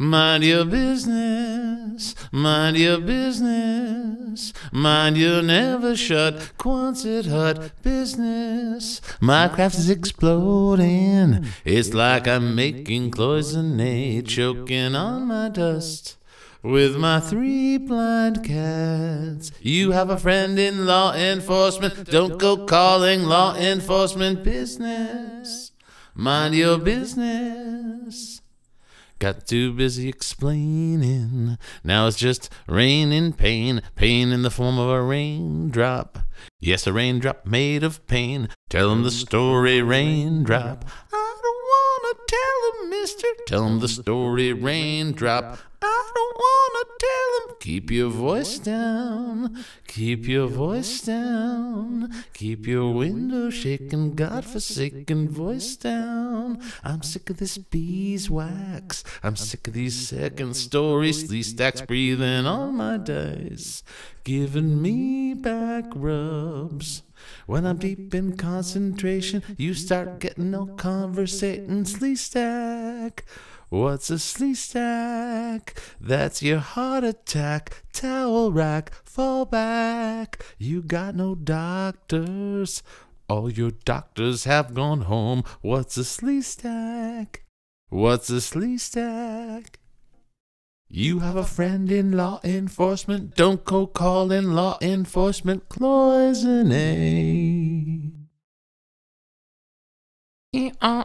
Mind your business, mind your business, mind your never shut Quonset hut business. My craft is exploding, it's like I'm making cloisonne, choking on my dust. With my three blind cats, you have a friend in law enforcement. Don't go calling law enforcement business. Mind your business. Got too busy explaining. Now it's just rain in pain, pain in the form of a raindrop. Yes, a raindrop made of pain. Tell him the story, raindrop. I don't wanna tell him, mister. Tell him the story, raindrop. I Keep your voice down, keep your voice down, keep your window shaking, godforsaken voice down. I'm sick of this beeswax, I'm sick of these second stories, these stacks breathing on my days, giving me back rubs. When I'm deep in concentration, you start getting all conversating, slee stack. What's a slee stack? That's your heart attack. Towel rack, fall back. You got no doctors. All your doctors have gone home. What's a slee stack? What's a slee stack? You have a friend in law enforcement. Don't go calling law enforcement cloisonne. E-uh.